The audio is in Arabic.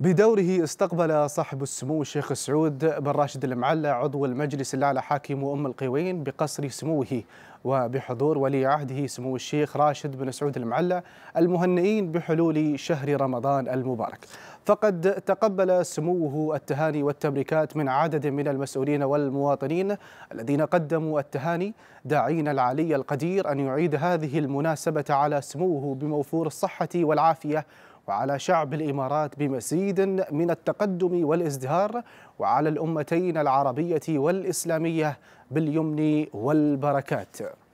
بدوره استقبل صاحب السمو الشيخ سعود بن راشد المعلى عضو المجلس الاعلى حاكم ام القيوين بقصر سموه وبحضور ولي عهده سمو الشيخ راشد بن سعود المعلى المهنئين بحلول شهر رمضان المبارك. فقد تقبل سموه التهاني والتبريكات من عدد من المسؤولين والمواطنين الذين قدموا التهاني داعين العلي القدير ان يعيد هذه المناسبه على سموه بموفور الصحه والعافيه وعلى شعب الإمارات بمزيد من التقدم والازدهار وعلى الأمتين العربية والإسلامية باليمن والبركات